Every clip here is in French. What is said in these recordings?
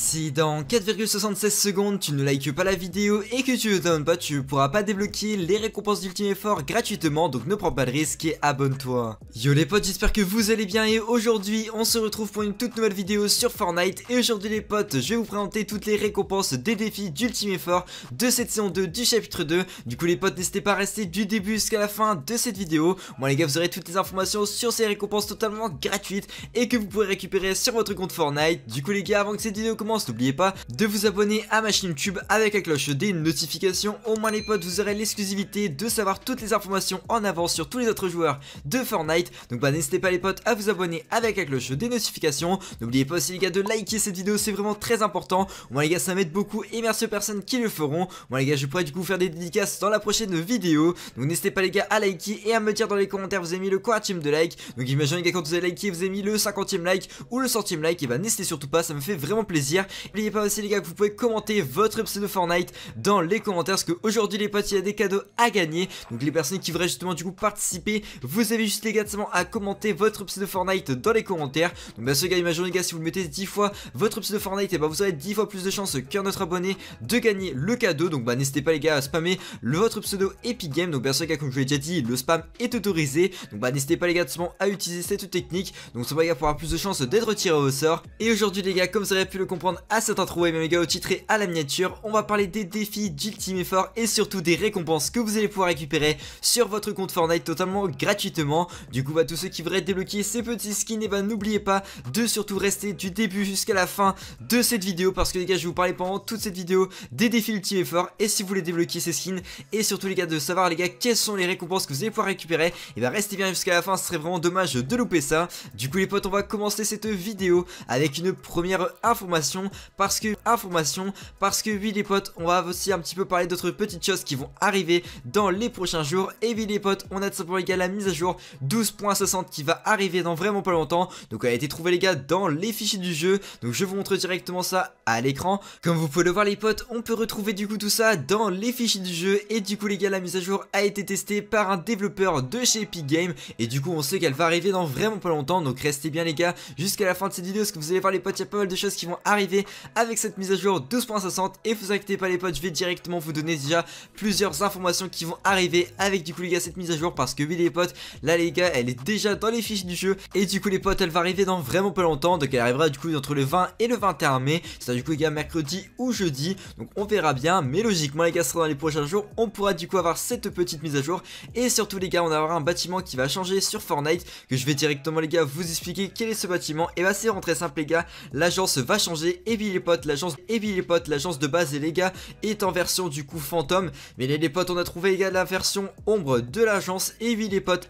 Si dans 4,76 secondes tu ne likes pas la vidéo et que tu ne donnes pas, tu ne pourras pas débloquer les récompenses d'Ultime Effort gratuitement, donc ne prends pas de risque et abonne-toi. Yo les potes, j'espère que vous allez bien et aujourd'hui on se retrouve pour une toute nouvelle vidéo sur Fortnite. Et aujourd'hui les potes, je vais vous présenter toutes les récompenses des défis d'Ultime Effort de cette saison 2 du chapitre 2. Du coup les potes, n'hésitez pas à rester du début jusqu'à la fin de cette vidéo. Moi les gars, vous aurez toutes les informations sur ces récompenses totalement gratuites et que vous pourrez récupérer sur votre compte Fortnite. Du coup les gars, avant que cette vidéo commence, n'oubliez pas de vous abonner à ma chaîne YouTube avec la cloche des notifications. Au moins les potes, vous aurez l'exclusivité de savoir toutes les informations en avance sur tous les autres joueurs de Fortnite. Donc bah n'hésitez pas les potes à vous abonner avec la cloche des notifications. N'oubliez pas aussi les gars de liker cette vidéo, c'est vraiment très important. Au les gars, ça m'aide beaucoup et merci aux personnes qui le feront. Moi les gars, je pourrais du coup faire des dédicaces dans la prochaine vidéo. Donc n'hésitez pas les gars à liker et à me dire dans les commentaires vous avez mis le quantième de like. Donc imaginez les gars quand vous avez liké, vous avez mis le cinquantième like ou le centième like. Et bah n'hésitez surtout pas, ça me fait vraiment plaisir. N'oubliez pas aussi les gars que vous pouvez commenter votre pseudo Fortnite dans les commentaires parce qu'aujourd'hui les potes il y a des cadeaux à gagner. Donc les personnes qui voudraient justement du coup participer, vous avez juste les gars seulement à commenter votre pseudo Fortnite dans les commentaires. Donc bien bah, sûr gars imaginez les gars si vous mettez 10 fois votre pseudo Fortnite et eh bah ben, vous aurez 10 fois plus de chances qu'un autre abonné de gagner le cadeau. Donc bah n'hésitez pas les gars à spammer le, votre pseudo Epic Game. Donc bien bah, sûr les gars comme je vous l'ai déjà dit le spam est autorisé. Donc bah n'hésitez pas les gars seulement à utiliser cette technique. Donc ça va les gars pour avoir plus de chances d'être tiré au sort. Et aujourd'hui les gars comme vous avez pu le comprendre prendre à cet intro et titre et à la miniature, on va parler des défis d'ultime effort et surtout des récompenses que vous allez pouvoir récupérer sur votre compte Fortnite totalement gratuitement. Du coup, bah, tous ceux qui voudraient débloquer ces petits skins, et eh bah, ben, n'oubliez pas de surtout rester du début jusqu'à la fin de cette vidéo parce que les gars, je vais vous parler pendant toute cette vidéo des défis ultime effort et si vous voulez débloquer ces skins et surtout les gars de savoir les gars quelles sont les récompenses que vous allez pouvoir récupérer, et eh bah, ben, restez bien jusqu'à la fin, ce serait vraiment dommage de louper ça. Du coup, les potes, on va commencer cette vidéo avec une première information parce que information parce que oui les potes, on va aussi un petit peu parler d'autres petites choses qui vont arriver dans les prochains jours. Et oui les potes, on a de simplement les gars la mise à jour 12.60 qui va arriver dans vraiment pas longtemps. Donc elle a été trouvée les gars dans les fichiers du jeu. Donc je vous montre directement ça à l'écran. Comme vous pouvez le voir les potes, on peut retrouver du coup tout ça dans les fichiers du jeu. Et du coup les gars la mise à jour a été testée par un développeur de chez Epic Games. Et du coup on sait qu'elle va arriver dans vraiment pas longtemps. Donc restez bien les gars jusqu'à la fin de cette vidéo parce que vous allez voir les potes, il y a pas mal de choses qui vont arriver avec cette mise à jour 12.60 et vous inquiétez pas les potes, je vais directement vous donner déjà plusieurs informations qui vont arriver avec du coup les gars cette mise à jour parce que oui les potes, là les gars elle est déjà dans les fiches du jeu et du coup les potes elle va arriver dans vraiment pas longtemps donc elle arrivera du coup entre le 20 et le 21 mai, c'est du coup les gars mercredi ou jeudi donc on verra bien mais logiquement les gars sera dans les prochains jours on pourra du coup avoir cette petite mise à jour et surtout les gars on aura un bâtiment qui va changer sur Fortnite que je vais directement les gars vous expliquer quel est ce bâtiment et bah c'est vraiment très simple les gars l'agence va changer et les l'agence l'agence de base et les gars est en version du coup fantôme. Mais les, potes, on a trouvé les la version ombre de l'agence. Et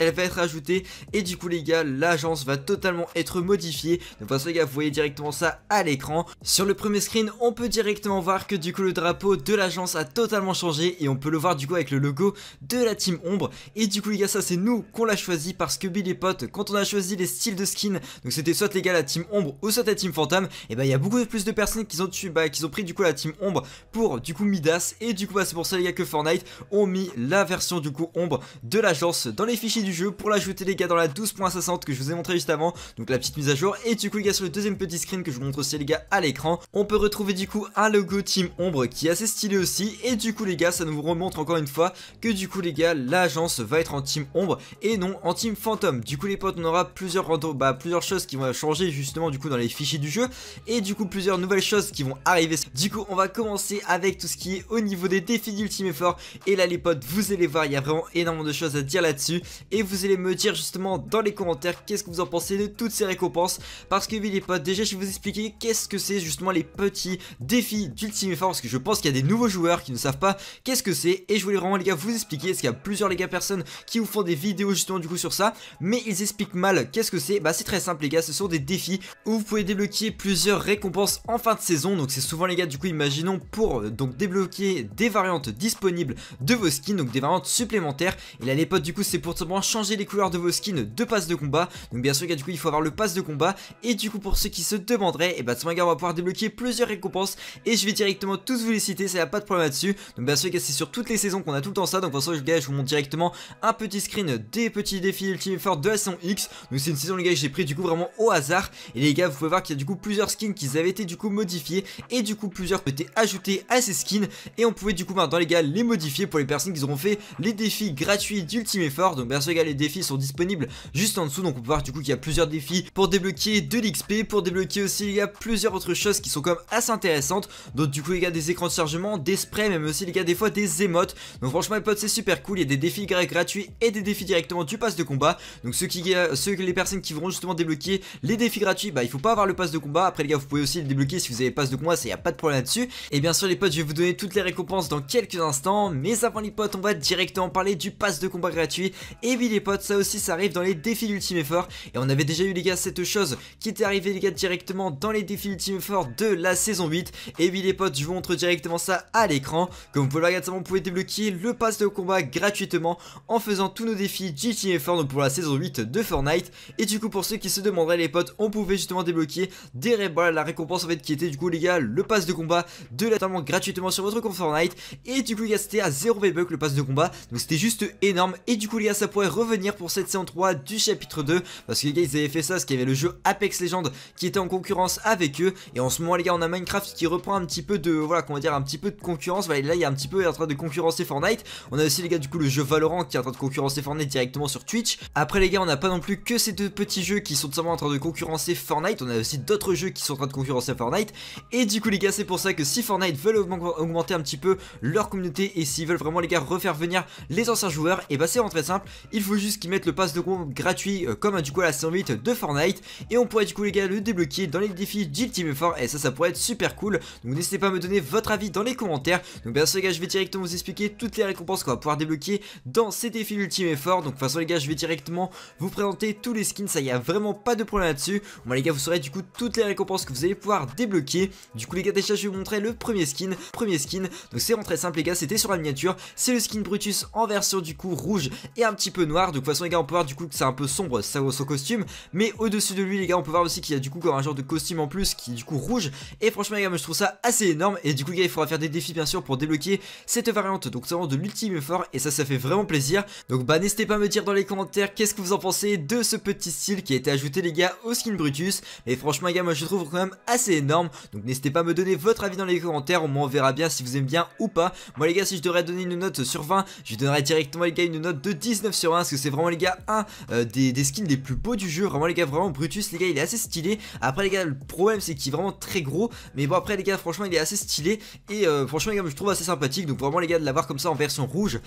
elle va être ajoutée. Et du coup les gars, l'agence va totalement être modifiée. Donc parce les gars, vous voyez directement ça à l'écran. Sur le premier screen, on peut directement voir que du coup le drapeau de l'agence a totalement changé. Et on peut le voir du coup avec le logo de la team ombre. Et du coup les gars, ça c'est nous qu'on l'a choisi parce que Billy Potes, quand on a choisi les styles de skin, donc c'était soit les gars la team ombre ou soit la team fantôme, et eh bah ben, il y a beaucoup de plus de personnes qui ont, tué, ont pris du coup la team ombre pour du coup Midas. Et du coup, c'est pour ça les gars que Fortnite ont mis la version du coup ombre de l'agence dans les fichiers du jeu pour l'ajouter les gars dans la 12.60 que je vous ai montré juste avant. Donc la petite mise à jour. Et du coup les gars sur le deuxième petit screen que je vous montre aussi les gars à l'écran, on peut retrouver du coup un logo team ombre qui est assez stylé aussi. Et du coup les gars, ça nous remontre encore une fois que du coup les gars, l'agence va être en team ombre et non en team fantôme. Du coup les potes, on aura plusieurs, bah, plusieurs choses qui vont changer justement du coup dans les fichiers du jeu. Et du coup plus plusieurs nouvelles choses qui vont arriver. Du coup, on va commencer avec tout ce qui est au niveau des défis d'Ultime Effort. Et là, les potes, vous allez voir, il y a vraiment énormément de choses à dire là-dessus. Et vous allez me dire justement dans les commentaires qu'est-ce que vous en pensez de toutes ces récompenses. Parce que oui, les potes, déjà, je vais vous expliquer qu'est-ce que c'est justement les petits défis d'Ultime Effort. Parce que je pense qu'il y a des nouveaux joueurs qui ne savent pas qu'est-ce que c'est. Et je voulais vraiment, les gars, vous expliquer. Parce qu'il y a plusieurs, les gars, personnes qui vous font des vidéos justement du coup sur ça. Mais ils expliquent mal qu'est-ce que c'est. Bah, c'est très simple, les gars. Ce sont des défis où vous pouvez débloquer plusieurs récompenses en fin de saison. Donc c'est souvent les gars du coup imaginons pour euh, donc débloquer des variantes disponibles de vos skins, donc des variantes supplémentaires. Et là les potes du coup c'est pour simplement changer les couleurs de vos skins de passe de combat. Donc bien sûr les gars du coup il faut avoir le Passe de combat. Et du coup pour ceux qui se demanderaient, et bah ce gars on va pouvoir débloquer plusieurs récompenses. Et je vais directement tous vous les citer, ça y a pas de problème là-dessus. Donc bien sûr les gars c'est sur toutes les saisons qu'on a tout le temps ça. Donc pour ça les gars je vous montre directement un petit screen des petits défis Ultimate Fort de la saison X. Donc c'est une saison les gars que j'ai pris du coup vraiment au hasard. Et les gars vous pouvez voir qu'il y a du coup plusieurs skins qu'ils avaient du coup modifié et du coup plusieurs peut être ajoutés à ces skins et on pouvait du coup maintenant les gars les modifier pour les personnes qui auront fait les défis gratuits d'Ultime Effort. Donc bien sûr les gars les défis sont disponibles juste en dessous donc on peut voir du coup qu'il y a plusieurs défis pour débloquer de l'XP, pour débloquer aussi les gars plusieurs autres choses qui sont comme assez intéressantes. Donc du coup les gars des écrans de chargement, des sprays, même aussi les gars des fois des émotes. Donc franchement les potes c'est super cool, il y a des défis gratuits et des défis directement du pass de combat. Donc ceux qui, euh, ceux, les personnes qui vont justement débloquer les défis gratuits, bah il faut pas avoir le pass de combat. Après les gars vous pouvez aussi de débloquer si vous avez pas de combat ça y a pas de problème là-dessus. Et bien sûr les potes, je vais vous donner toutes les récompenses dans quelques instants, mais avant les potes, on va directement parler du pass de combat gratuit. Et oui les potes, ça aussi ça arrive dans les défis d'Ultime Effort, et on avait déjà eu les gars cette chose qui était arrivée les gars directement dans les défis d'Ultime Effort de la saison 8. Et oui les potes, je vous montre directement ça à l'écran. Comme vous pouvez le regarder, vous pouvez débloquer le pass de combat gratuitement en faisant tous nos défis d'Ultime Effort, donc pour la saison 8 de Fortnite. Et du coup pour ceux qui se demanderaient les potes, on pouvait justement débloquer des voilà, la récompense pense en fait qui était du coup les gars le pass de combat de l'attente gratuitement sur votre compte Fortnite et du coup les gars c'était à 0 V-Buck le pass de combat donc c'était juste énorme et du coup les gars ça pourrait revenir pour cette saison 3 du chapitre 2 parce que les gars ils avaient fait ça parce qu'il y avait le jeu Apex Legends qui était en concurrence avec eux et en ce moment les gars on a Minecraft qui reprend un petit peu de voilà comment dire un petit peu de concurrence voilà là il y a un petit peu en train de concurrencer Fortnite on a aussi les gars du coup le jeu Valorant qui est en train de concurrencer Fortnite directement sur Twitch après les gars on n'a pas non plus que ces deux petits jeux qui sont seulement en train de concurrencer Fortnite on a aussi d'autres jeux qui sont en train de concurrencer Fortnite. Et du coup les gars, c'est pour ça que si Fortnite veulent augmenter un petit peu leur communauté et s'ils veulent vraiment les gars refaire venir les anciens joueurs, et bah c'est vraiment très simple. Il faut juste qu'ils mettent le pass de groupe gratuit euh, comme euh, du coup à la saison 8 de Fortnite et on pourrait du coup les gars le débloquer dans les défis d'Ultimate Effort et ça ça pourrait être super cool. Donc n'hésitez pas à me donner votre avis dans les commentaires. Donc bien sûr les gars, je vais directement vous expliquer toutes les récompenses qu'on va pouvoir débloquer dans ces défis Ultime Effort. Donc de toute façon les gars, je vais directement vous présenter tous les skins, ça y a vraiment pas de problème là-dessus. Bon les gars, vous saurez du coup toutes les récompenses que vous allez débloquer. Du coup les gars déjà je vais vous montrer le premier skin. Premier skin, donc c'est vraiment très simple les gars, c'était sur la miniature. C'est le skin Brutus en version du coup rouge et un petit peu noir. de toute façon les gars on peut voir du coup que c'est un peu sombre ça, son costume. Mais au-dessus de lui les gars on peut voir aussi qu'il y a du coup un genre de costume en plus qui est du coup rouge. Et franchement les gars moi, je trouve ça assez énorme. Et du coup les gars il faudra faire des défis bien sûr pour débloquer cette variante. Donc c'est vraiment de l'ultime effort et ça ça fait vraiment plaisir. Donc bah n'hésitez pas à me dire dans les commentaires qu'est-ce que vous en pensez de ce petit style qui a été ajouté les gars au skin Brutus. Mais franchement les gars moi je trouve quand même assez c'est énorme. Donc n'hésitez pas à me donner votre avis dans les commentaires, on moins on verra bien si vous aimez bien ou pas. Moi les gars, si je devrais donner une note sur 20, je donnerais directement les gars une note de 19 sur 1, parce que c'est vraiment les gars un des, skins les plus beaux du jeu. Vraiment les gars, vraiment Brutus, les gars, il est assez stylé. Après les gars, le problème c'est qu'il est vraiment très gros, mais bon après les gars, franchement il est assez stylé et franchement les gars, je trouve assez sympathique. Donc vraiment les gars, de l'avoir comme ça en version rouge,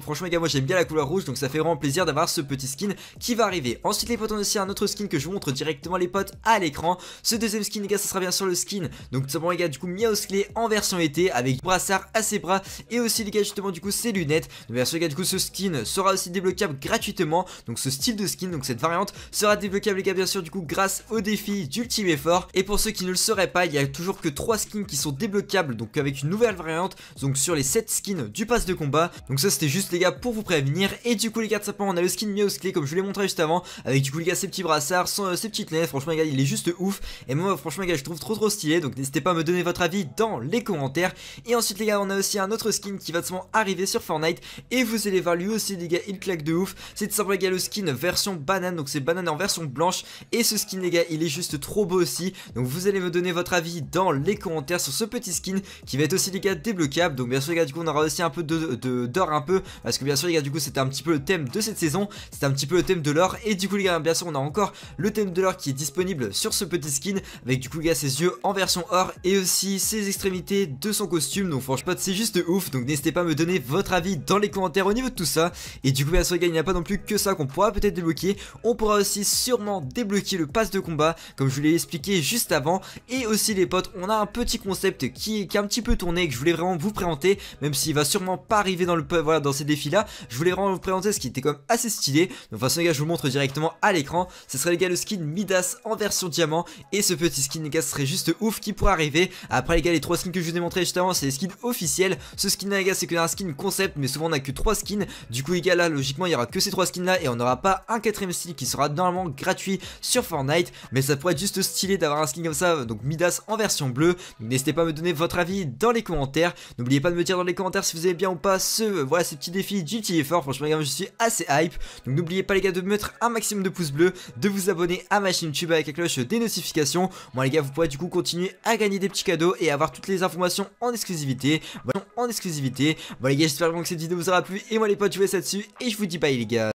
franchement les gars, moi j'aime bien la couleur rouge, donc ça fait vraiment plaisir d'avoir ce petit skin qui va arriver. Ensuite les potes, on a aussi un autre skin que je vous montre directement les potes à l'écran. Ce deuxième skin les gars, bien sûr le skin. Donc tout simplement les gars du coup Miaos en version été avec brassard à ses bras et aussi les gars justement du coup ses lunettes. Donc bien sûr les gars du coup ce skin sera aussi débloquable gratuitement. Donc ce style de skin, donc cette variante sera débloquable les gars bien sûr du coup grâce au défi d'ultime effort. Et pour ceux qui ne le seraient pas, il y a toujours que trois skins qui sont débloquables donc avec une nouvelle variante donc sur les 7 skins du pass de combat. Donc ça c'était juste les gars pour vous prévenir et du coup les gars de simplement on a le skin Miaos comme je vous l'ai montré juste avant avec du coup les gars ses petits brassards, ses euh, petites lèvres Franchement les gars il est juste ouf et moi franchement les gars je trouve trop trop stylé, donc n'hésitez pas à me donner votre avis dans les commentaires. Et ensuite les gars, on a aussi un autre skin qui va moment arriver sur Fortnite, et vous allez voir lui aussi les gars, il claque de ouf. C'est tout simplement les gars le skin version banane, donc c'est banane en version blanche, et ce skin les gars, il est juste trop beau aussi. Donc vous allez me donner votre avis dans les commentaires sur ce petit skin qui va être aussi les gars débloquable. Donc bien sûr les gars, du coup on aura aussi un peu de d'or un peu, parce que bien sûr les gars, du coup c'était un petit peu le thème de cette saison, c'était un petit peu le thème de l'or, et du coup les gars, bien sûr on a encore le thème de l'or qui est disponible sur ce petit skin, avec du coup les gars ses yeux en version or et aussi ses extrémités de son costume. Donc franchement, c'est juste ouf. Donc n'hésitez pas à me donner votre avis dans les commentaires au niveau de tout ça. Et du coup, bien sûr, il n'y a pas non plus que ça qu'on pourra peut-être débloquer. On pourra aussi sûrement débloquer le pass de combat, comme je vous l'ai expliqué juste avant. Et aussi les potes, on a un petit concept qui, est un petit peu tourné que je voulais vraiment vous présenter, même s'il va sûrement pas arriver dans le voilà dans ces défis là. Je voulais vraiment vous présenter ce qui était quand même assez stylé. Donc façon les gars, je vous montre directement à l'écran. Ce serait les gars le skin Midas en version diamant et ce petit skin ce serait juste ouf qui pourrait arriver Après les gars les trois skins que je vous ai montré justement c'est les skins officiels Ce skin là les gars c'est que un skin concept mais souvent on a que trois skins Du coup les gars là logiquement il y aura que ces trois skins là et on n'aura pas un quatrième skin qui sera normalement gratuit sur Fortnite Mais ça pourrait être juste stylé d'avoir un skin comme ça donc Midas en version bleue N'hésitez pas à me donner votre avis dans les commentaires N'oubliez pas de me dire dans les commentaires si vous aimez bien ou pas ce, voilà voilà, petit petit défis petit effort. Franchement les gars je suis assez hype Donc n'oubliez pas les gars de mettre un maximum de pouces bleus De vous abonner à ma chaîne YouTube avec la cloche des notifications Moi les gars vous pourrez du coup continuer à gagner des petits cadeaux et avoir toutes les informations en exclusivité. en exclusivité. Bon les gars, j'espère que cette vidéo vous aura plu et moi les potes, je vous laisse là-dessus et je vous dis bye les gars.